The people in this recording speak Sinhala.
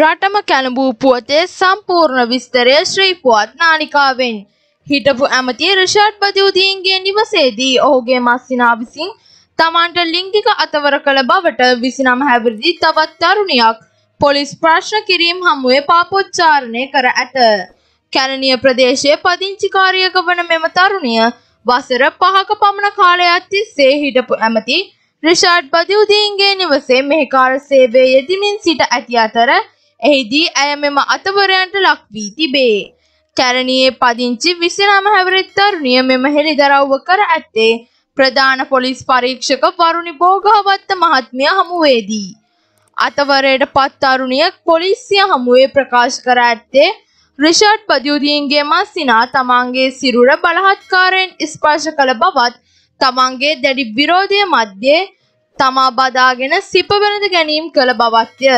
රටම කැළඹූ පුවතේ සම්පූර්ණ විස්තරය ශ්‍රී පුවත් නාලිකාවෙන් හිටපු ඇමති රිෂාඩ් බදූදීන්ගේ නිවසේදී ඔහුගේ මස්සිනා විසින් තමන්ට ලිංගික අතවර කළ බවට විසිනම හැවිරිදි තවත් තරුණියක් පොලිස් ප්‍රශ්න කිරීම් හමුවේ පාපොච්චාරණය කර ඇත. කැලණිය ප්‍රදේශයේ පදිංචිකාරියක වන මෙම තරුණිය වසර පහක පමණ කාලයක් තිස්සේ හිටපු ඇමති රිෂාඩ් බදිවුදීන්ගේ නිවසේ මෙහෙකාර සේවයේ යෙදමින් සිට ඇති අතර එහිදී ඇය මෙම අතවරයන්ට ලක්වී තිබේ. කැරණියේ පදිංචි විසිනම හැවරෙත් තරුණිය මෙම හෙළිදරව්ව කර ඇත්තේ ප්‍රධාන පොලිස් පරීක්ෂක වරුණි බෝගහවත්ත මහත්මිය හමුවේදී. අතවරයට පත් අරුණිය පොලිසිය හමුවේ ප්‍රකාශ කර ඇත්තේ රිෂාඩ් පදියුදීන්ගේ මස්සිනා තමන්ගේ සිරුර බලහත්කාරයෙන් ස්පර්ශ කළ බවත් තමන්ගේ දැඩි විරෝධය මධ්‍යේ තමා බදාගෙන සිප වැළඳ ගැනීම කළ බවත්ය.